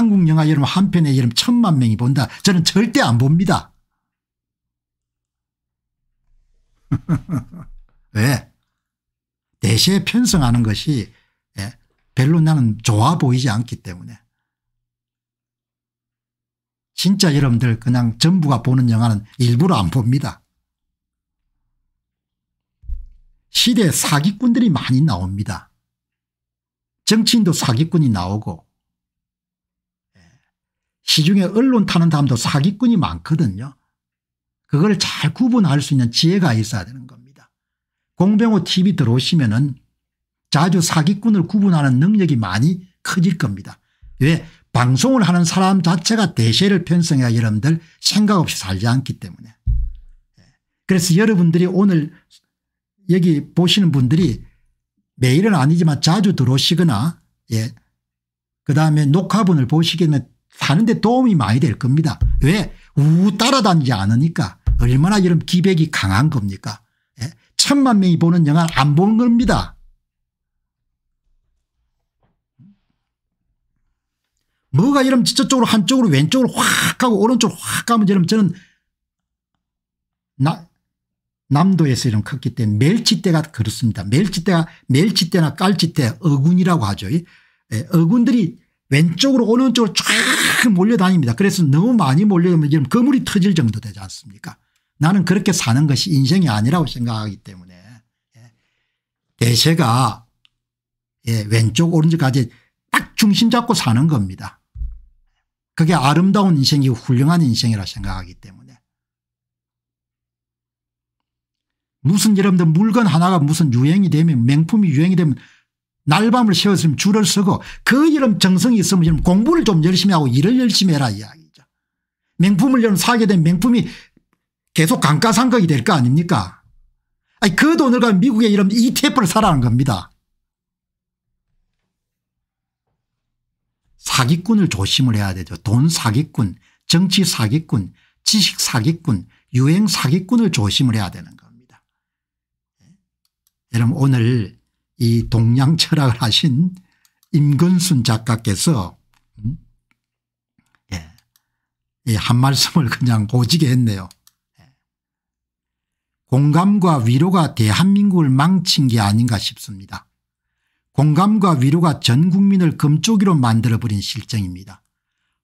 한국 영화 여러분 한 편에 여러분 천만 명이 본다. 저는 절대 안 봅니다. 왜? 대시에 편성하는 것이 예, 별로 나는 좋아 보이지 않기 때문에. 진짜 여러분들 그냥 전부가 보는 영화는 일부러 안 봅니다. 시대에 사기꾼들이 많이 나옵니다. 정치인도 사기꾼이 나오고 시중에 언론 타는 사람도 사기꾼이 많거든요. 그걸 잘 구분할 수 있는 지혜가 있어야 되는 겁니다. 공병호 TV 들어오시면 은 자주 사기꾼을 구분하는 능력이 많이 커질 겁니다. 왜 방송을 하는 사람 자체가 대세를 편성해야 여러분들 생각 없이 살지 않기 때문에 예. 그래서 여러분들이 오늘 여기 보시는 분들이 매일은 아니지만 자주 들어오시거나 예. 그다음에 녹화분을 보시게 되 사는데 도움이 많이 될 겁니다. 왜? 우 따라다니지 않으니까 얼마나 이런 기백이 강한 겁니까? 예? 천만 명이 보는 영화 안 보는 겁니다. 뭐가 이러면 저쪽으로 한쪽으로 왼쪽으로 확 가고 오른쪽으로 확 가면 이러면 저는 나, 남도에서 이런 컸기 때문에 멸치대가 그렇습니다. 멸치대가 멸치대나 깔치대 어군이라고 하죠. 예, 어군들이 왼쪽으로 오른쪽으로 쫙 몰려다닙니다. 그래서 너무 많이 몰려오면 지금 거물이 터질 정도 되지 않습니까 나는 그렇게 사는 것이 인생이 아니라고 생각하기 때문에 예. 대세가 예, 왼쪽 오른쪽까지 딱 중심 잡고 사는 겁니다. 그게 아름다운 인생이고 훌륭한 인생이라 생각하기 때문에 무슨 여러분들 물건 하나가 무슨 유행이 되면 명품이 유행이 되면 날밤을 세웠으면 줄을 서고 그이름 정성이 있으면 공부를 좀 열심히 하고 일을 열심히 해라 이야기죠. 명품을 사게 된 명품이 계속 감가상각이 될 거 아닙니까? 아니 그 돈을 가지고 미국의 이름 ETF를 사라는 겁니다. 사기꾼을 조심을 해야 되죠. 돈 사기꾼, 정치 사기꾼, 지식 사기꾼, 유행 사기꾼을 조심을 해야 되는 겁니다. 예? 여러분 오늘 이 동양 철학을 하신 임근순 작가께서 음? 예. 한 말씀을 그냥 고지게 했네요. 예. 공감과 위로가 대한민국을 망친 게 아닌가 싶습니다. 공감과 위로가 전 국민을 금쪽이로 만들어버린 실정입니다.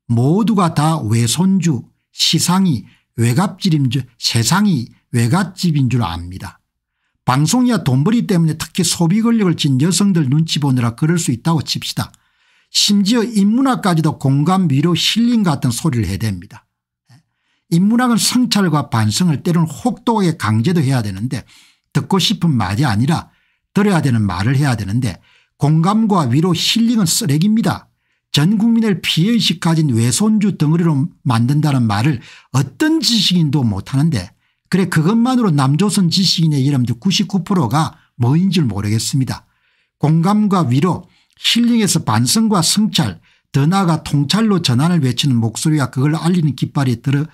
모두가 다 외손주, 시상이, 외갑질인 줄, 세상이 외갓집인 줄 압니다. 방송이야 돈벌이 때문에 특히 소비 권력을 쥔 여성들 눈치 보느라 그럴 수 있다고 칩시다. 심지어 인문학까지도 공감 위로 힐링 같은 소리를 해야됩니다 인문학은 성찰과 반성을 때로는 혹독하게 강제도 해야 되는데 듣고 싶은 말이 아니라 들어야 되는 말을 해야 되는데 공감과 위로 힐링은 쓰레기입니다. 전 국민을 피해의식 가진 외손주 덩어리로 만든다는 말을 어떤 지식인도 못하는데 그래 그것만으로 남조선 지식인의 이름도 99%가 뭐인 줄 모르겠습니다. 공감과 위로 힐링에서 반성과 성찰 더 나아가 통찰로 전환을 외치는 목소리와 그걸 알리는 깃발이 들어,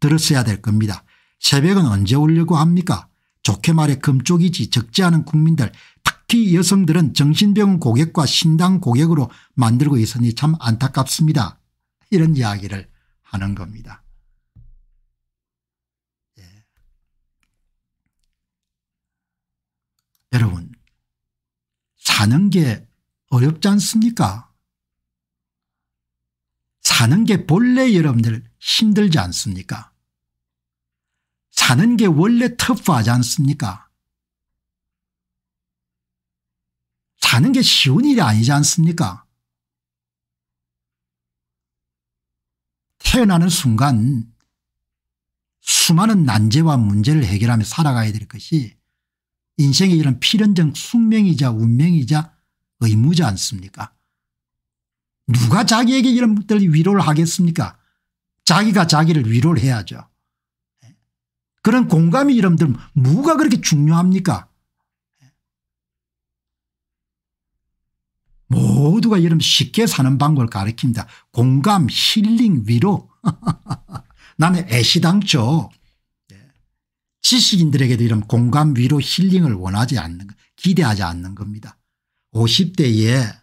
들었어야 될 겁니다. 새벽은 언제 울려고 합니까 좋게 말해 금쪽이지 적지 않은 국민들 특히 여성들은 정신병원 고객과 신당 고객으로 만들고 있으니 참 안타깝습니다. 이런 이야기를 하는 겁니다. 여러분 사는 게 어렵지 않습니까 사는 게 본래 여러분들 힘들지 않습니까 사는 게 원래 터프하지 않습니까 사는 게 쉬운 일이 아니지 않습니까 태어나는 순간 수많은 난제와 문제를 해결하며 살아가야 될 것이 인생의 이런 필연적 숙명이자 운명이자 의무지 않습니까 누가 자기에게 이런 것들 위로를 하겠습니까 자기가 자기를 위로를 해야죠. 그런 공감이 이름들 뭐가 그렇게 중요합니까 모두가 이런 쉽게 사는 방법을 가르칩니다. 공감 힐링 위로 나는 애시당초 지식인들에게도 이런 공감 위로 힐링을 원하지 않는 기대하지 않는 겁니다. 50대에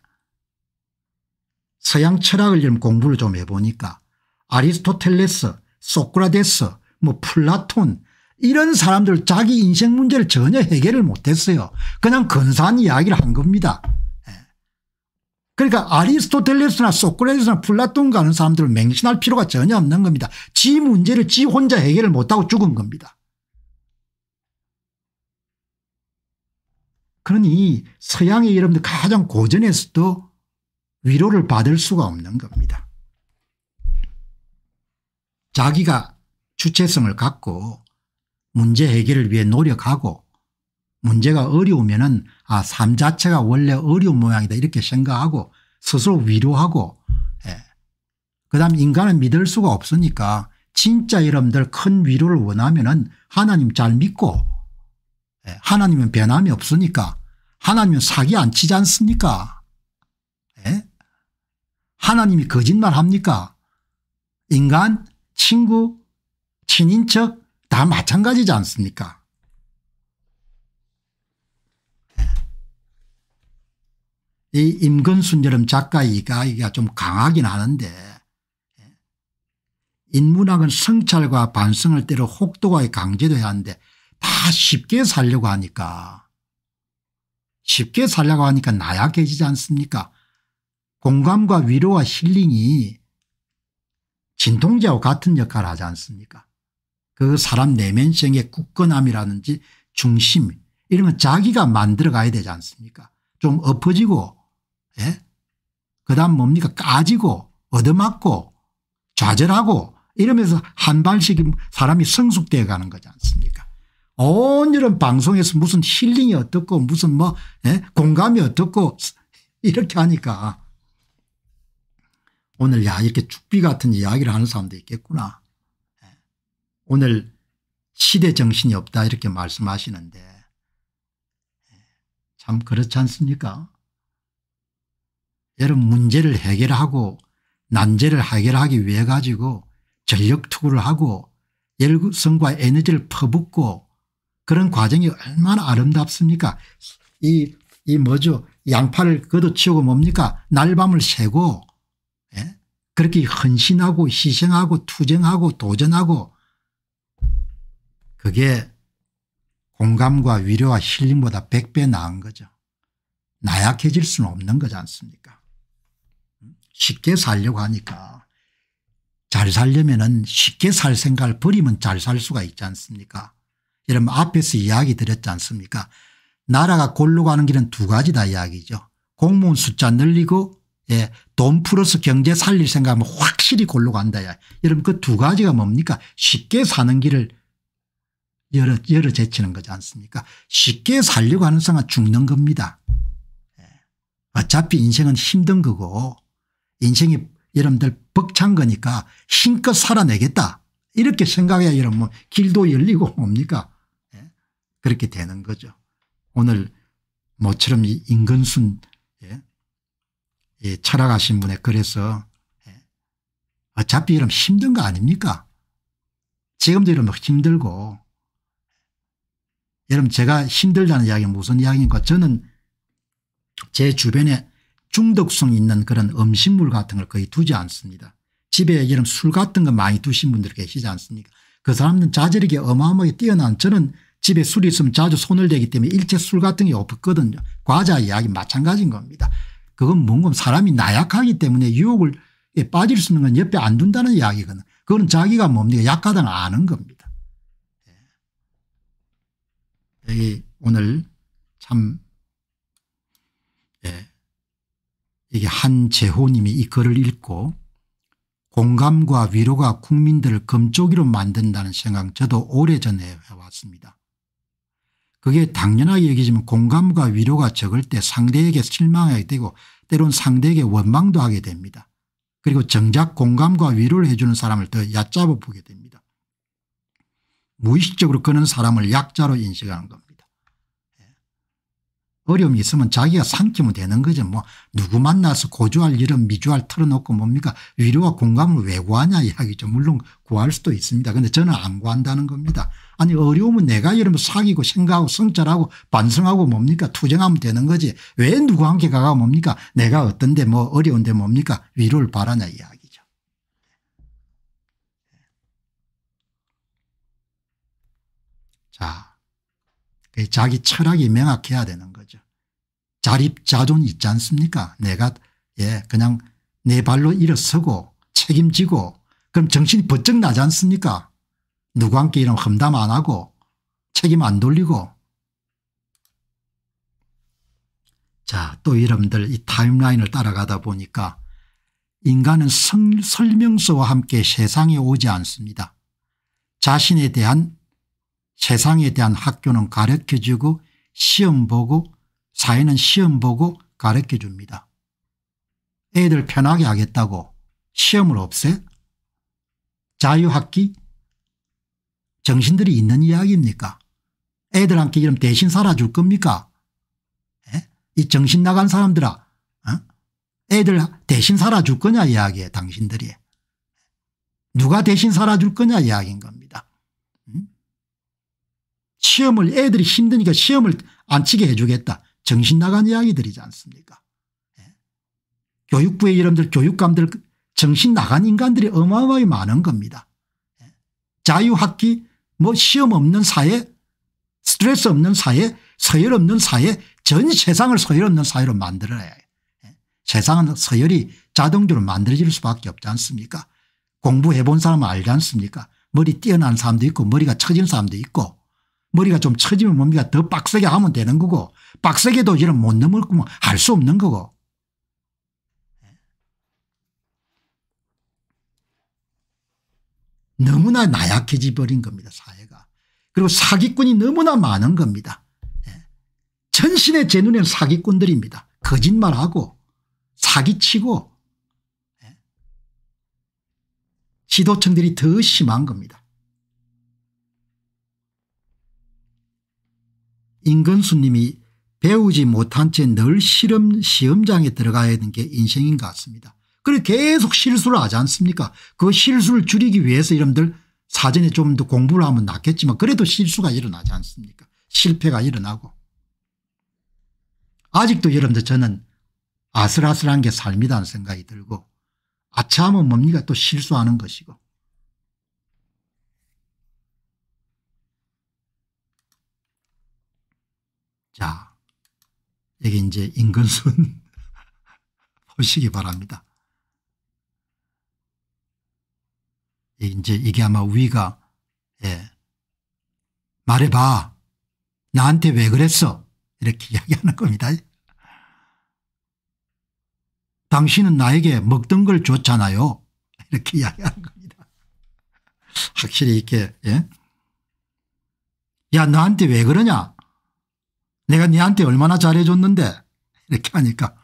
서양 철학을 좀 공부를 좀 해보니까 아리스토텔레스 소크라데스 뭐 플라톤 이런 사람들 자기 인생 문제를 전혀 해결을 못했어요. 그냥 근사한 이야기를 한 겁니다. 예. 그러니까 아리스토텔레스나 소크라테스나 플라톤 가는 사람들을 맹신할 필요가 전혀 없는 겁니다. 지 문제를 지 혼자 해결을 못하고 죽은 겁니다. 그러니 서양의 여러분들 가장 고전에서도 위로를 받을 수가 없는 겁니다. 자기가 주체성을 갖고 문제 해결을 위해 노력하고 문제가 어려우면은 아, 삶 자체가 원래 어려운 모양이다 이렇게 생각하고 스스로 위로하고 예. 그다음 인간은 믿을 수가 없으니까 진짜 여러분들 큰 위로를 원하면은 하나님 잘 믿고 예. 하나님은 변함이 없으니까 하나님은 사기 안 치지 않습니까? 에? 예? 하나님이 거짓말 합니까? 인간, 친구, 친인척 다 마찬가지지 않습니까? 예? 이 임근순여름 작가이가 이게 좀 강하긴 하는데 예? 인문학은 성찰과 반성을 때려 혹독하게 강제도 해야 하는데 다 쉽게 살려고 하니까 쉽게 살려고 하니까 나약해지지 않습니까 공감과 위로와 힐링이 진통제와 같은 역할을 하지 않습니까 그 사람 내면성의 굳건함이라든지 중심 이런 건 자기가 만들어 가야 되지 않습니까 좀 엎어지고 예? 그다음 뭡니까 까지고 얻어맞고 좌절하고 이러면서 한 발씩 사람이 성숙되어 가는 거지 않습니까 온일은 방송에서 무슨 힐링이 어떻고 무슨 뭐 에? 예? 공감이 어떻고 이렇게 하니까 오늘 야 이렇게 죽비 같은 이야기를 하는 사람도 있겠구나. 예. 오늘 시대 정신이 없다 이렇게 말씀하시는데 예. 참 그렇지 않습니까 여러분 문제를 해결하고 난제를 해결하기 위해 가지고 전력투구를 하고 열성과 에너지를 퍼붓고 그런 과정이 얼마나 아름답습니까 이, 이 뭐죠 양파를 걷어치우고 뭡니까 날밤을 새고 예? 그렇게 헌신하고 희생하고 투쟁하고 도전하고 그게 공감과 위로와 힐링보다 100배 나은 거죠. 나약해질 수는 없는 거지 않습니까 음? 쉽게 살려고 하니까 잘 살려면 쉽게 살 생각을 버리면 잘 살 수가 있지 않습니까 여러분 앞에서 이야기 드렸지 않습니까 나라가 골로 가는 길은 두 가지다 이야기죠. 공무원 숫자 늘리고 예, 돈 풀어서 경제 살릴 생각하면 확실히 골로 간다. 야. 여러분 그 두 가지가 뭡니까 쉽게 사는 길을 열어, 열어 제치는 거지 않습니까 쉽게 살려고 하는 순간 죽는 겁니다. 예. 어차피 인생은 힘든 거고 인생이 여러분들 벅찬 거니까 힘껏 살아내겠다. 이렇게 생각해야 여러분 길도 열리고 뭡니까 그렇게 되는 거죠. 오늘 모처럼 이 인근순 예, 예 철학하신 분의 글에서 예, 어차피 이러 힘든 거 아닙니까? 지금도 이러면 힘들고 예, 여러분 제가 힘들다는 이야기는 무슨 이야기인가 저는 제 주변에 중독성 있는 그런 음식물 같은 걸 거의 두지 않습니다. 집에 여러술 같은 거 많이 두신 분들 계시지 않습니까? 그 사람들은 자제이 어마어마하게 뛰어난 저는 집에 술이 있으면 자주 손을 대기 때문에 일체 술 같은 게 없거든요. 과자 이야기 마찬가지인 겁니다. 그건 뭔가 사람이 나약하기 때문에 유혹을 빠질 수 있는 건 옆에 안 둔다는 이야기거든. 그건 자기가 뭡니까 약하다는 아는 겁니다. 예. 여기 오늘 참 예. 이게 한재호님이 이 글을 읽고 공감과 위로가 국민들을 금쪽이로 만든다는 생각 저도 오래전에 해왔습니다. 그게 당연하게 얘기지만 공감과 위로가 적을 때 상대에게 실망하게 되고 때론 상대에게 원망도 하게 됩니다. 그리고 정작 공감과 위로를 해주는 사람을 더 얕잡아 보게 됩니다. 무의식적으로 그는 사람을 약자로 인식하는 겁니다. 예. 어려움이 있으면 자기가 삼키면 되는 거죠. 뭐 누구 만나서 고주할 이런 미주할 틀어놓고 뭡니까 위로와 공감을 왜 구하냐 이야기죠. 물론 구할 수도 있습니다. 그런데 저는 안 구한다는 겁니다. 아니 어려우면 내가 이러면 사귀고 생각하고 성찰하고 반성하고 뭡니까 투쟁하면 되는 거지 왜누구한테 가가 뭡니까 내가 어떤데 뭐 어려운데 뭡니까 위로를 바라냐 이야기죠. 자 자기 철학이 명확해야 되는 거죠. 자립자존 있지 않습니까 내가 예 그냥 내 발로 일어서고 책임지고 그럼 정신이 번쩍 나지 않습니까 누구한테 이런 험담 안 하고 책임 안 돌리고 자또 여러분들 이 타임라인을 따라가다 보니까 인간은 성, 설명서와 함께 세상에 오지 않습니다. 자신에 대한 세상에 대한 학교는 가르쳐주고 시험 보고 사회는 시험 보고 가르쳐줍니다. 애들 편하게 하겠다고 시험을 없애? 자유학기? 정신들이 있는 이야기입니까 애들한테 이름 대신 살아줄 겁니까 에? 이 정신 나간 사람들아 어? 애들 대신 살아줄 거냐 이야기에 당신들이 누가 대신 살아줄 거냐 이야기인 겁니다 음? 시험을 애들이 힘드니까 시험을 안 치게 해주겠다 정신 나간 이야기들이지 않습니까 에? 교육부의 이름들 교육감들 정신 나간 인간들이 어마어마하게 많은 겁니다 자유학기 뭐 시험 없는 사회 스트레스 없는 사회 서열 없는 사회 전 세상을 서열 없는 사회로 만들어야 해요. 예? 세상은 서열이 자동적으로 만들어질 수밖에 없지 않습니까 공부해 본 사람은 알지 않습니까 머리 뛰어난 사람도 있고 머리가 처진 사람도 있고 머리가 좀 처지면 뭡니까 더 빡세게 하면 되는 거고 빡세게 도저히 못 넘을 거면 할 수 없는 거고 너무나 나약해지 버린 겁니다 사회가. 그리고 사기꾼이 너무나 많은 겁니다. 전신에제 예. 눈엔 사기꾼들입니다. 거짓말하고 사기치고 예. 지도층들이 더 심한 겁니다. 임근수님이 배우지 못한 채 늘 시험, 시험장에 들어가야 하는 게 인생인 것 같습니다. 그리고 계속 실수를 하지 않습니까 그 실수를 줄이기 위해서 여러분들 사전에 좀 더 공부를 하면 낫겠지만 그래도 실수가 일어나지 않습니까 실패가 일어나고 아직도 여러분들 저는 아슬아슬한 게 삶이라는 생각이 들고 아차하 뭡니까 또 실수하는 것이고 자 여기 이제 인근순 보시기 바랍니다. 이제 이게 아마 위가 예. 말해봐 나한테 왜 그랬어 이렇게 이야기하는 겁니다. 당신은 나에게 먹던 걸 줬잖아요 이렇게 이야기하는 겁니다. 확실히 이렇게 예? 야 나한테 왜 그러냐 내가 너한테 얼마나 잘해줬는데 이렇게 하니까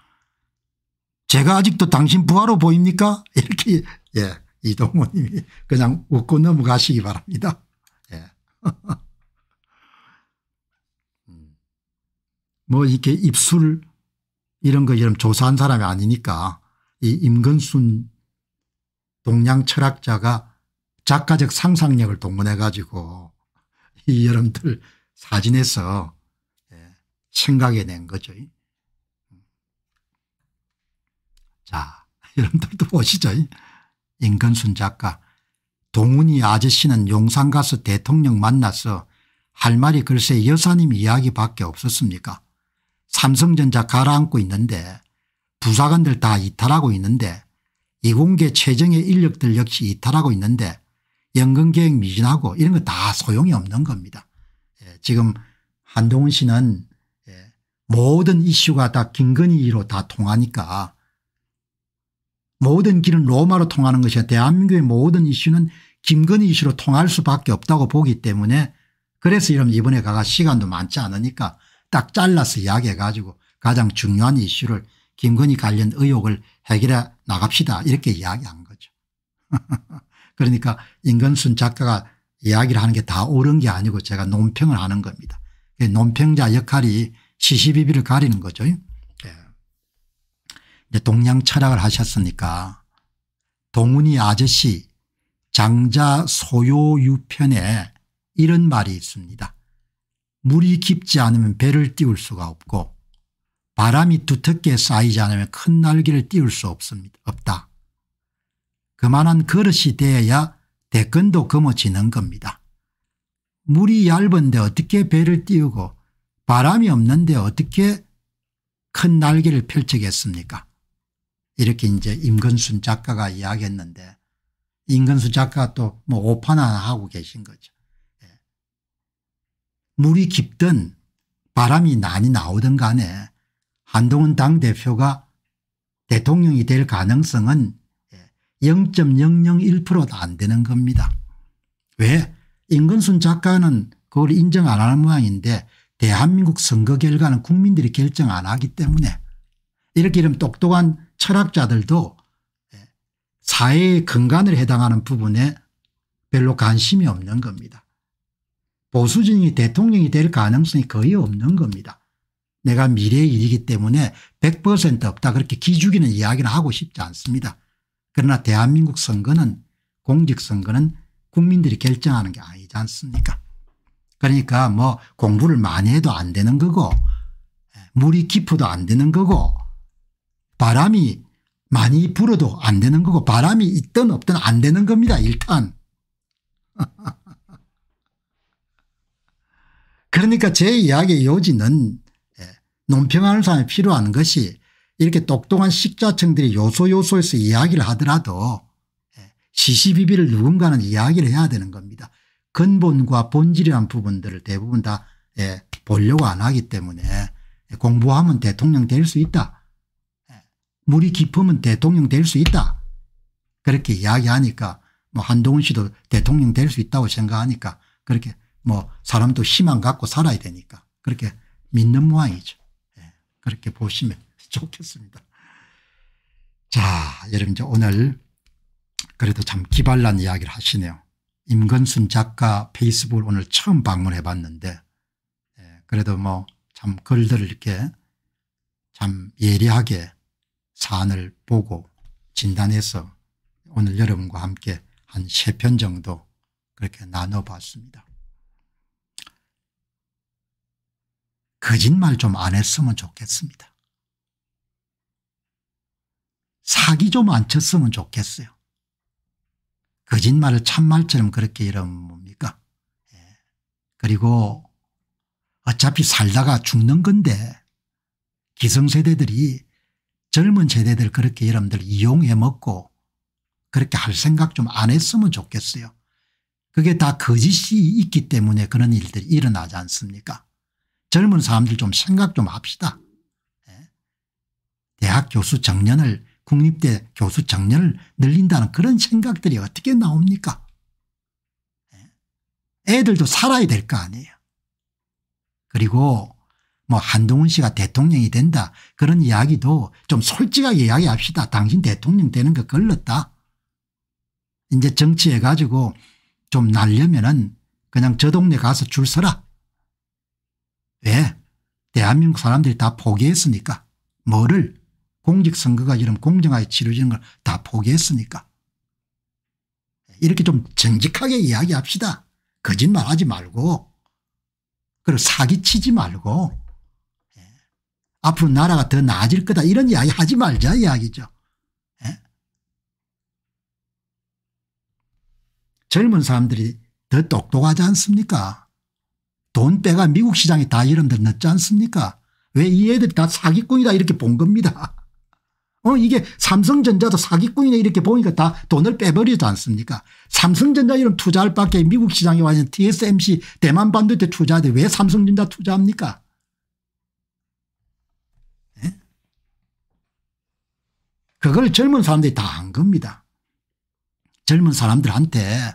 제가 아직도 당신 부하로 보입니까 이렇게 예 이동호님이 그냥 웃고 넘어가시기 바랍니다. 예. 음. 뭐 이렇게 입술 이런 거 이런 조사한 사람이 아니니까 이 임근순 동양 철학자가 작가적 상상력을 동원해 가지고 이 여러분들 사진에서 예, 생각해 낸 거죠. 음. 자 여러분들도 보시죠. 임근순 작가 동훈이 아저씨는 용산 가서 대통령 만나서 할 말이 글쎄 여사님 이야기밖에 없었습니까 삼성전자 가라앉고 있는데 부사관들 다 이탈하고 있는데 이공계 최정의 인력들 역시 이탈하고 있는데 연금계획 미진하고 이런 거 다 소용이 없는 겁니다. 예, 지금 한동훈 씨는 예, 모든 이슈가 다 김건희로 다 통하니까 모든 길은 로마로 통하는 것이야 대한민국의 모든 이슈는 김건희 이슈로 통할 수밖에 없다고 보기 때문에 그래서 이런 이번에 가가 시간도 많지 않으니까 딱 잘라서 이야기해 가지고 가장 중요한 이슈를 김건희 관련 의혹을 해결해 나갑시다 이렇게 이야기한 거죠. 그러니까 임건순 작가가 이야기를 하는 게 다 옳은 게 아니고 제가 논평을 하는 겁니다. 그 논평자 역할이 시시비비를 가리는 거죠. 동양 철학을 하셨으니까 동훈이 아저씨 장자 소요유편에 이런 말이 있습니다. 물이 깊지 않으면 배를 띄울 수가 없고 바람이 두텁게 쌓이지 않으면 큰 날개를 띄울 수 없습니다. 없다. 그만한 그릇이 되어야 대건도 거머지는 겁니다. 물이 얇은데 어떻게 배를 띄우고 바람이 없는데 어떻게 큰 날개를 펼치겠습니까 이렇게 이제 임근순 작가가 이야기했는데 임근순 작가가 또뭐 오판 하 하고 계신 거죠. 예. 물이 깊든 바람이 난이 나오든 간에 한동훈 당대표가 대통령이 될 가능성은 0.001%도 예, 안 되는 겁니다. 왜? 임근순 작가는 그걸 인정 안 하는 모양인데 대한민국 선거 결과는 국민들이 결정 안 하기 때문에 이렇게 이러면 똑똑한 철학자들도 예, 사회의 근간을 해당하는 부분에 별로 관심이 없는 겁니다. 보수진이 대통령이 될 가능성이 거의 없는 겁니다. 내가 미래의 일이기 때문에 100% 없다 그렇게 기죽이는 이야기는 하고 싶지 않습니다. 그러나 대한민국 선거는 공직선거는 국민들이 결정하는 게 아니지 않습니까 그러니까 뭐 공부를 많이 해도 안 되는 거고 예, 물이 깊어도 안 되는 거고 바람이 많이 불어도 안 되는 거고 바람이 있든 없든 안 되는 겁니다. 일단. 그러니까 제 이야기의 요지는 예, 논평하는 사람이 필요한 것이 이렇게 똑똑한 식자층들이 요소요소에서 이야기를 하더라도 예, 시시비비를 누군가는 이야기를 해야 되는 겁니다. 근본과 본질이란 부분들을 대부분 다 예, 보려고 안 하기 때문에 공부하면 대통령 될 수 있다. 물이 깊으면 대통령 될 수 있다. 그렇게 이야기하니까 뭐 한동훈 씨도 대통령 될 수 있다고 생각하니까 그렇게 뭐 사람도 희망 갖고 살아야 되니까 그렇게 믿는 모양이죠. 예, 그렇게 보시면 좋겠습니다. 자 여러분 이제 오늘 그래도 참 기발난 이야기를 하시네요. 임건순 작가 페이스북을 오늘 처음 방문해 봤는데 예, 그래도 뭐 참 글들을 이렇게 참 예리하게 사을 보고 진단해서 오늘 여러분과 함께 한3편 정도 그렇게 나눠봤습니다. 거짓말 좀 안 했으면 좋겠습니다. 사기 좀 안 쳤으면 좋겠어요. 거짓말을 참말처럼 그렇게 이러면 뭡니까? 예. 그리고 어차피 살다가 죽는 건데 기성세대들이 젊은 세대들 그렇게 여러분들 이용해 먹고 그렇게 할 생각 좀 안 했으면 좋겠어요. 그게 다 거짓이 있기 때문에 그런 일들이 일어나지 않습니까 젊은 사람들 좀 생각 좀 합시다. 예. 대학 교수 정년을 국립대 교수 정년을 늘린다는 그런 생각들이 어떻게 나옵니까 예. 애들도 살아야 될 거 아니에요. 그리고 뭐 한동훈 씨가 대통령이 된다 그런 이야기도 좀 솔직하게 이야기합시다. 당신 대통령 되는 거 걸렸다. 이제 정치해 가지고 좀 날려면은 그냥 저 동네 가서 줄 서라. 왜? 대한민국 사람들이 다 포기했으니까. 뭐를? 공직선거가 이런 공정하게 치러지는 걸 다 포기했으니까. 이렇게 좀 정직하게 이야기합시다. 거짓말하지 말고 그리고 사기치지 말고 앞으로 나라가 더 나아질 거다 이런 이야기 하지 말자 이야기죠. 예? 젊은 사람들이 더 똑똑하지 않습니까 돈 빼가 미국 시장에 다 여러분들 넣지 않습니까 왜 이 애들이 다 사기꾼이다 이렇게 본 겁니다. 어 이게 삼성전자도 사기꾼이네 이렇게 보니까 다 돈을 빼버리지 않습니까 삼성전자 이런 투자할 밖에 미국 시장에 와있는 TSMC 대만 반도체 투자하는데 왜 삼성전자 투자합니까 그걸 젊은 사람들이 다 한 겁니다. 젊은 사람들한테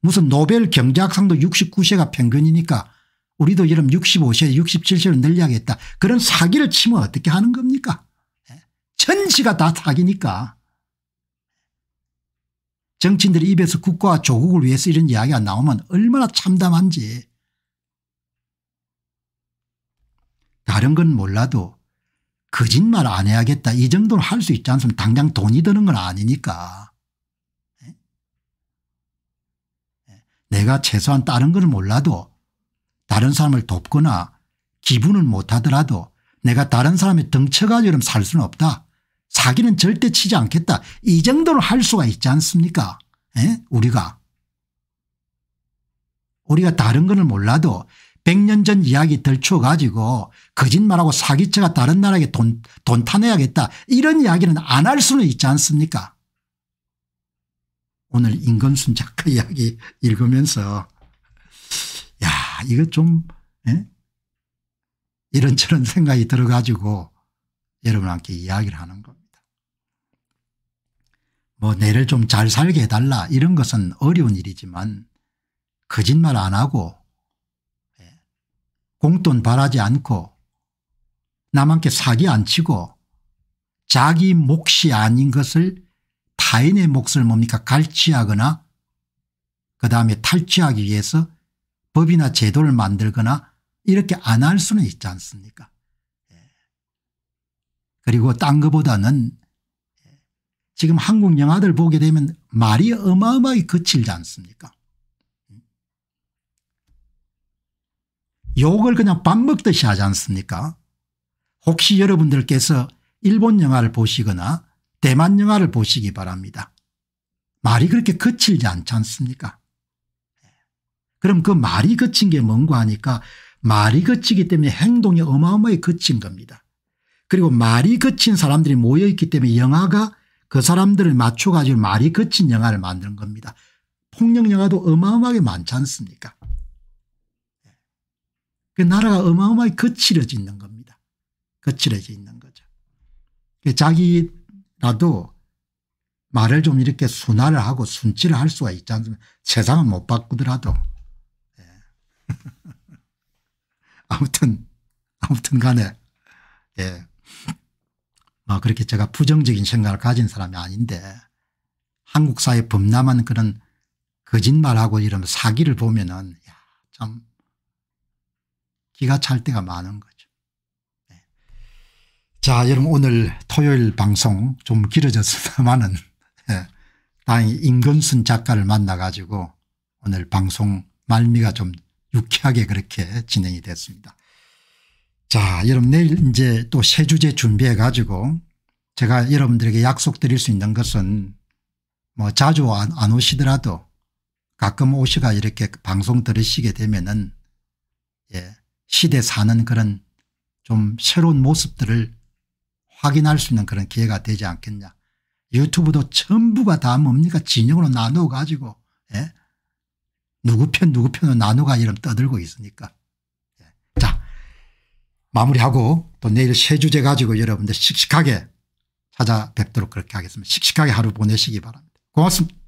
무슨 노벨 경제학상도 69세가 평균이니까 우리도 여름 65세 67세로 늘려야겠다. 그런 사기를 치면 어떻게 하는 겁니까 예? 전시가 다 사기니까. 정치인들이 입에서 국가와 조국을 위해서 이런 이야기가 나오면 얼마나 참담한지. 다른 건 몰라도 거짓말 안 해야겠다 이 정도는 할 수 있지 않습니까 당장 돈이 드는 건 아니니까. 예? 예. 내가 최소한 다른 걸 몰라도 다른 사람을 돕거나 기분을 못하더라도 내가 다른 사람의 등쳐가지고 살 수는 없다. 사기는 절대 치지 않겠다. 이 정도로 할 수가 있지 않습니까 에? 예? 우리가. 우리가 다른 걸 몰라도 100년 전 이야기 들추어 가지고 거짓말하고 사기죄가 다른 나라에게 돈, 돈 타내야겠다 이런 이야기는 안 할 수는 있지 않습니까 오늘 임금순 작가 이야기 읽으면서 야 이거 좀 에? 예? 이런저런 생각이 들어가지고 여러분한테 이야기를 하는 겁니다. 뭐 내를 좀 잘 살게 해달라 이런 것은 어려운 일이지만 거짓말 안 하고 공돈 바라지 않고 남한테 사기 안 치고 자기 몫이 아닌 것을 타인의 몫을 뭡니까 갈취하거나 그다음에 탈취하기 위해서 법이나 제도를 만들거나 이렇게 안 할 수는 있지 않습니까 예. 그리고 딴 것보다는 지금 한국 영화들 보게 되면 말이 어마어마하게 거칠지 않습니까 욕을 그냥 밥 먹듯이 하지 않습니까 혹시 여러분들께서 일본 영화를 보시거나 대만 영화를 보시기 바랍니다. 말이 그렇게 거칠지 않지 않습니까 예. 그럼 그 말이 거친 게 뭔가 하니까 말이 거치기 때문에 행동이 어마어마히 거친 겁니다. 그리고 말이 거친 사람들이 모여있기 때문에 영화가 그 사람들을 맞춰가지고 말이 거친 영화를 만드는 겁니다. 폭력 영화도 어마어마하게 많지 않습니까 그 나라가 어마어마하게 거칠어지는 겁니다. 거칠어져 있는 거죠. 그 자기라도 말을 좀 이렇게 순화를 하고 순치를 할 수가 있지 않습니까 세상은 못 바꾸더라도. 예. 아무튼 아무튼 간에 예. 뭐 그렇게 제가 부정적인 생각을 가진 사람이 아닌데 한국 사회 범람한 그런 거짓말하고 이런 사기를 보면은 야, 참 기가 찰 때가 많은 거죠. 네. 자 여러분 오늘 토요일 방송 좀 길어졌습니다만은 네. 다행히 임근순 작가를 만나 가지고 오늘 방송 말미가 좀 유쾌하게 그렇게 진행이 됐습니다. 자 여러분 내일 이제 또 새 주제 준비해 가지고 제가 여러분들에게 약속드릴 수 있는 것은 뭐 자주 안, 오시더라도 가끔 오시가 이렇게 방송 들으시게 되면은 예 시대 사는 그런 좀 새로운 모습들을 확인할 수 있는 그런 기회가 되지 않겠냐. 유튜브도 전부가 다 뭡니까 진영으로 나누어 가지고 예? 누구 편 누구 편으로 나누가 이름 떠들고 있으니까. 예. 자 마무리하고 또 내일 새 주제 가지고 여러분들 씩씩하게 찾아뵙도록 그렇게 하겠습니다. 씩씩하게 하루 보내시기 바랍니다. 고맙습니다.